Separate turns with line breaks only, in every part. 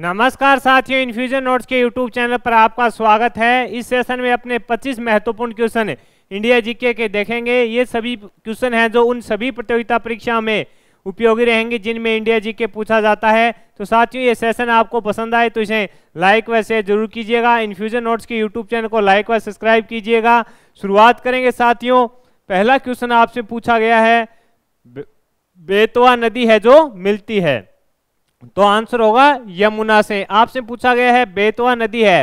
नमस्कार साथियों infusion notes के यूट्यूब चैनल पर आपका स्वागत है इस सेशन में अपने 25 महत्वपूर्ण क्वेश्चन इंडिया जीके के देखेंगे ये सभी क्वेश्चन हैं जो उन सभी प्रतियोगिता परीक्षा में उपयोगी रहेंगे जिनमें इंडिया जीके पूछा जाता है तो साथियों ये सेशन आपको पसंद आए तो इसे लाइक व शेयर जरूर कीजिएगा इन्फ्यूजन नोट्स के यूट्यूब चैनल को लाइक व सब्सक्राइब कीजिएगा शुरुआत करेंगे साथियों पहला क्वेश्चन आपसे पूछा गया है बेतवा नदी है जो मिलती है तो आंसर होगा यमुना से आपसे पूछा गया है बेतवा नदी है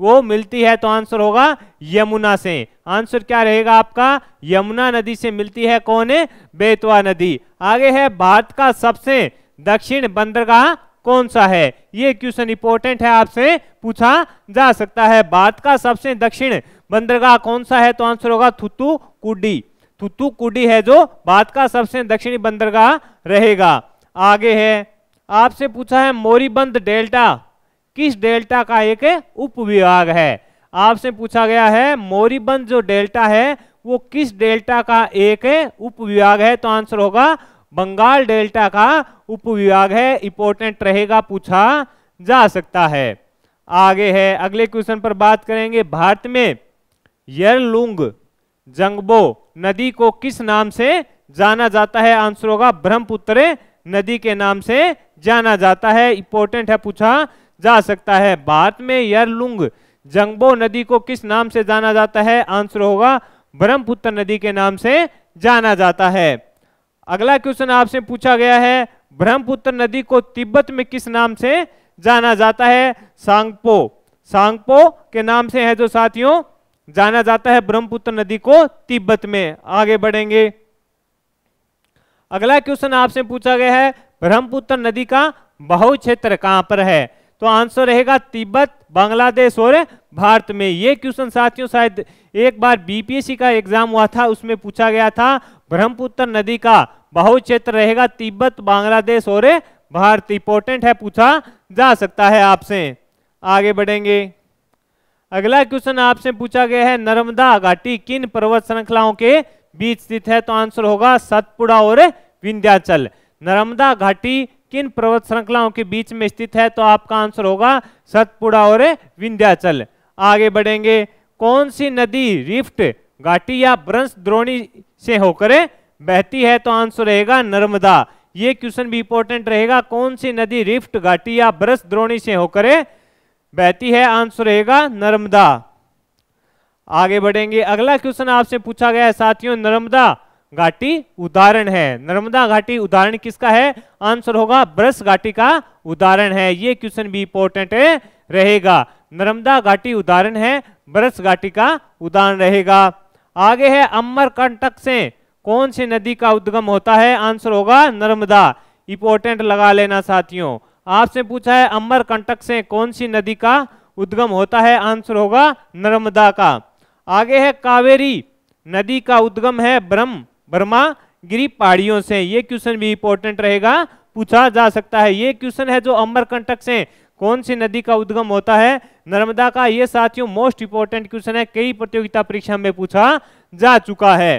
वो मिलती है तो आंसर होगा यमुना से आंसर क्या रहेगा आपका यमुना नदी से मिलती है कौन है बेतवा नदी आगे है भारत का सबसे दक्षिण बंदरगाह कौन सा है ये क्वेश्चन इंपोर्टेंट है आपसे पूछा जा सकता है भारत का सबसे दक्षिण बंदरगाह कौन सा है तो आंसर होगा थुतुकुडी थुतुकुडी है जो भारत का सबसे दक्षिणी बंदरगाह रहेगा आगे है आपसे पूछा है मोरीबंद डेल्टा किस डेल्टा का एक उपविभाग है आपसे पूछा गया है मोरीबंद जो डेल्टा है वो किस डेल्टा का एक उपविभाग है तो आंसर होगा बंगाल डेल्टा का उपविभाग है इंपोर्टेंट रहेगा पूछा जा सकता है आगे है अगले क्वेश्चन पर बात करेंगे भारत में यरलुंग जंगबो नदी को किस नाम से जाना जाता है आंसर होगा ब्रह्मपुत्र नदी के नाम से जाना जाता है इंपॉर्टेंट है पूछा जा सकता है भारत में यरलुंग जंगबो नदी को किस नाम से जाना जाता है आंसर होगा ब्रह्मपुत्र नदी के नाम से जाना जाता है अगला क्वेश्चन आपसे पूछा गया है ब्रह्मपुत्र नदी को तिब्बत में किस नाम से जाना जाता है सांगपो सांगपो के नाम से है जो साथियों जाना जाता है ब्रह्मपुत्र नदी को तिब्बत में आगे बढ़ेंगे अगला क्वेश्चन आपसे पूछा गया है ब्रह्मपुत्र नदी का बहु क्षेत्र कहां पर है तो आंसर रहेगा तिब्बत बांग्लादेश और भारत में ये क्वेश्चन साथियों शायद एक बार बीपीएससी का एग्जाम हुआ था उसमें पूछा गया था ब्रह्मपुत्र नदी का बहु क्षेत्र रहेगा तिब्बत बांग्लादेश और भारत इंपोर्टेंट है पूछा जा सकता है आपसे आगे बढ़ेंगे अगला क्वेश्चन आपसे पूछा गया है नर्मदा घाटी किन पर्वत श्रृंखलाओं के बीच स्थित है तो आंसर होगा सतपुड़ा और विंध्याचल नर्मदा घाटी किन पर्वत श्रृंखलाओं के बीच में स्थित है तो आपका आंसर होगा सतपुड़ा और विंध्याचल आगे बढ़ेंगे कौन सी नदी रिफ्ट घाटी या ब्रंश द्रोणी से होकर बहती है तो आंसर रहेगा नर्मदा ये क्वेश्चन भी इंपॉर्टेंट रहेगा कौन सी नदी रिफ्ट घाटी या ब्रश द्रोणी से होकर बहती है आंसर रहेगा नर्मदा आगे बढ़ेंगे अगला क्वेश्चन आपसे पूछा गया है साथियों नर्मदा घाटी उदाहरण है नर्मदा घाटी उदाहरण किसका है आंसर होगा ब्रस घाटी का उदाहरण है ये क्वेश्चन भी इंपॉर्टेंट रहेगा नर्मदा घाटी उदाहरण है ब्रस घाटी का उदाहरण रहेगा आगे है अमरकंटक से कौन सी नदी का उद्गम होता है आंसर होगा नर्मदा इंपोर्टेंट लगा लेना साथियों आपसे पूछा है अमरकंटक से कौन सी नदी का उद्गम होता है आंसर होगा नर्मदा का आगे है कावेरी नदी का उद्गम है ब्रह्म ब्रह्मा गिरी पहाड़ियों से ये क्वेश्चन भी इंपॉर्टेंट रहेगा पूछा जा सकता है ये क्वेश्चन है जो अमरकंटक से कौन सी नदी का उद्गम होता है नर्मदा का ये साथियों मोस्ट इंपॉर्टेंट क्वेश्चन है कई प्रतियोगिता परीक्षा में पूछा जा चुका है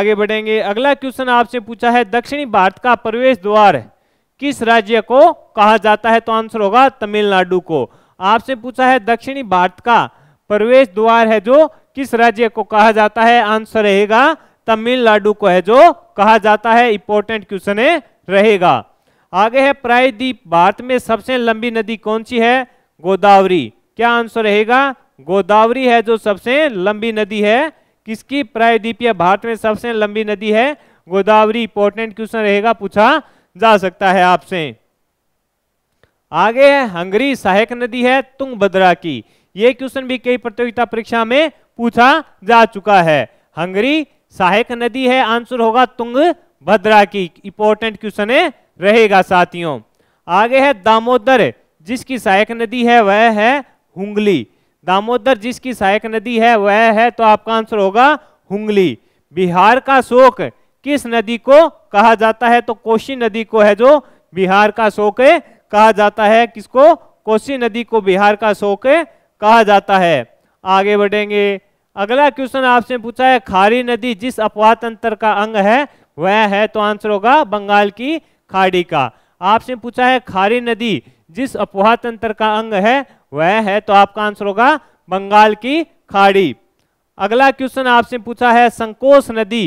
आगे बढ़ेंगे अगला क्वेश्चन आपसे पूछा है दक्षिणी भारत का प्रवेश द्वार किस राज्य को कहा जाता है तो आंसर होगा तमिलनाडु को आपसे पूछा है दक्षिणी भारत का प्रवेश द्वार है जो किस राज्य को कहा जाता है आंसर रहेगा तमिलनाडु को है जो कहा जाता है इंपॉर्टेंट क्वेश्चन रहेगा आगे है प्रायद्वीप भारत में सबसे लंबी नदी कौन सी है गोदावरी क्या आंसर रहेगा गोदावरी है जो सबसे लंबी नदी है किसकी प्रायद्वीपीय भारत में सबसे लंबी नदी है गोदावरी इंपॉर्टेंट क्वेश्चन रहेगा पूछा जा सकता है आपसे आगे है हंगरी सहायक नदी है तुंग की ये क्वेश्चन भी कई प्रतियोगिता परीक्षा में पूछा जा चुका है हंगरी सहायक नदी है आंसर होगा तुंग भद्रा की इंपॉर्टेंट क्वेश्चन रहेगा साथियों आगे है दामोदर जिसकी सहायक नदी है वह है हुंगली दामोदर जिसकी सहायक नदी है वह है तो आपका आंसर होगा हुंगली बिहार का शोक किस नदी को कहा जाता है तो कोशी नदी को है जो बिहार का शोक कहा जाता है किसको कोसी नदी को बिहार का शोक कहा जाता है आगे बढ़ेंगे अगला क्वेश्चन आपसे पूछा है खारी नदी जिस अपवाह तंत्र का अंग है वह है तो आंसर होगा बंगाल की खाड़ी का आपसे पूछा है खारी नदी जिस अपवाह तंत्र का अंग है वह है तो आपका आंसर होगा बंगाल की खाड़ी अगला क्वेश्चन आपसे पूछा है संकोष नदी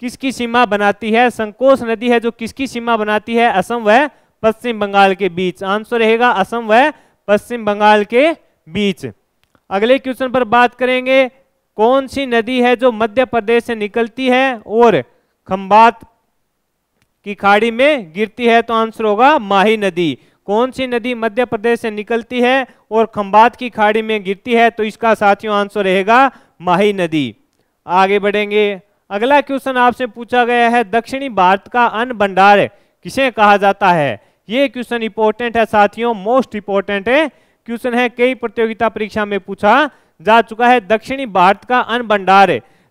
किसकी सीमा बनाती है संकोष नदी है जो किसकी सीमा बनाती है असम व पश्चिम बंगाल के बीच आंसर रहेगा असम व पश्चिम बंगाल के बीच अगले क्वेश्चन पर बात करेंगे कौन सी नदी है जो मध्य प्रदेश से निकलती है और खंबात की खाड़ी में गिरती है तो आंसर होगा माही नदी कौन सी नदी मध्य प्रदेश से निकलती है और खंबात की खाड़ी में गिरती है तो इसका साथियों आंसर रहेगा माही नदी आगे बढ़ेंगे अगला क्वेश्चन आपसे पूछा गया है दक्षिणी भारत का अन्न भंडार किसे कहा जाता है ये क्वेश्चन इंपॉर्टेंट है साथियों मोस्ट इंपॉर्टेंट है क्वेश्चन है कई प्रतियोगिता परीक्षा में पूछा जा चुका है दक्षिणी भारत का अन्न भंडार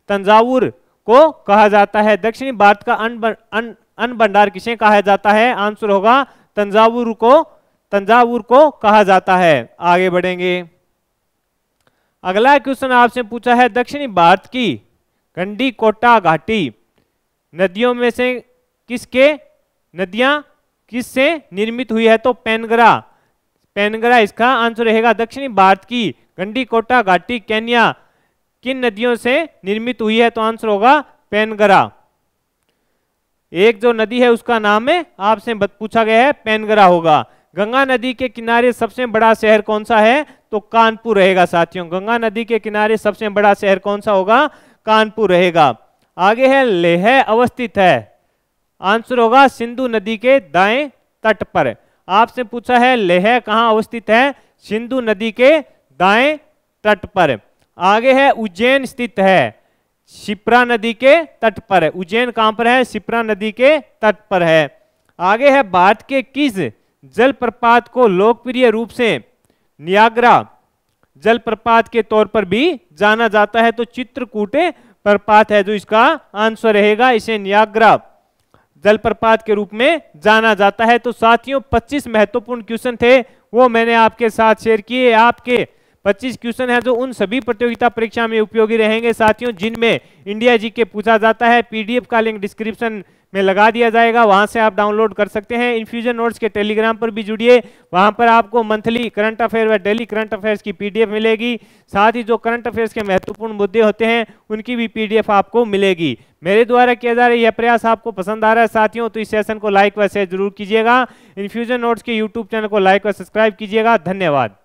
तंजावुर को कहा जाता है दक्षिणी भारत का अन्न भंडार किसे कहा जाता है आंसर होगा तंजावुर को तंजावुर को कहा जाता है आगे बढ़ेंगे अगला क्वेश्चन आपसे पूछा है दक्षिणी भारत की गंडी कोटा घाटी नदियों में से किसके नदियां किससे निर्मित हुई है तो पेनगरा पेनगरा इसका आंसर रहेगा दक्षिणी भारत की गंडी कोटा घाटी केन्या किन नदियों से निर्मित हुई है तो आंसर होगा पेनगरा एक जो नदी है उसका नाम है आपसे पूछा गया है पेनगरा होगा गंगा नदी के किनारे सबसे बड़ा शहर कौन सा है तो कानपुर रहेगा साथियों गंगा नदी के किनारे सबसे बड़ा शहर कौन सा होगा कानपुर रहेगा आगे है लेह अवस्थित है आंसर होगा सिंधु नदी के दाएं तट पर आपसे पूछा है लेह कहां अवस्थित है सिंधु नदी के दाएं तट पर आगे है उज्जैन स्थित है शिप्रा नदी के तट पर है उज्जैन कहां पर है शिप्रा नदी के तट पर है आगे है भारत के किस जलप्रपात को लोकप्रिय रूप से नियाग्रा जलप्रपात के तौर पर भी जाना जाता है तो चित्रकूट प्रपात है जो इसका आंसर रहेगा इसे नियाग्रा जलप्रपात के रूप में जाना जाता है तो साथियों 25 महत्वपूर्ण क्वेश्चन थे वो मैंने आपके साथ शेयर किए आपके 25 क्वेश्चन है जो उन सभी प्रतियोगिता परीक्षा में उपयोगी रहेंगे साथियों जिनमें इंडिया जी के पूछा जाता है पीडीएफ का लिंक डिस्क्रिप्शन में लगा दिया जाएगा वहां से आप डाउनलोड कर सकते हैं इन्फ्यूजन नोट्स के टेलीग्राम पर भी जुड़िए वहां पर आपको मंथली करंट अफेयर व डेली करंट अफेयर्स की पीडीएफ मिलेगी साथ ही जो करंट अफेयर्स के महत्वपूर्ण मुद्दे होते हैं उनकी भी पीडीएफ आपको मिलेगी मेरे द्वारा किया जा रहा है यह प्रयास आपको पसंद आ रहा है साथियों तो इस सेशन को लाइक व शेयर जरूर कीजिएगा इन्फ्यूजन नोट्स के यूट्यूब चैनल को लाइक व सब्सक्राइब कीजिएगा धन्यवाद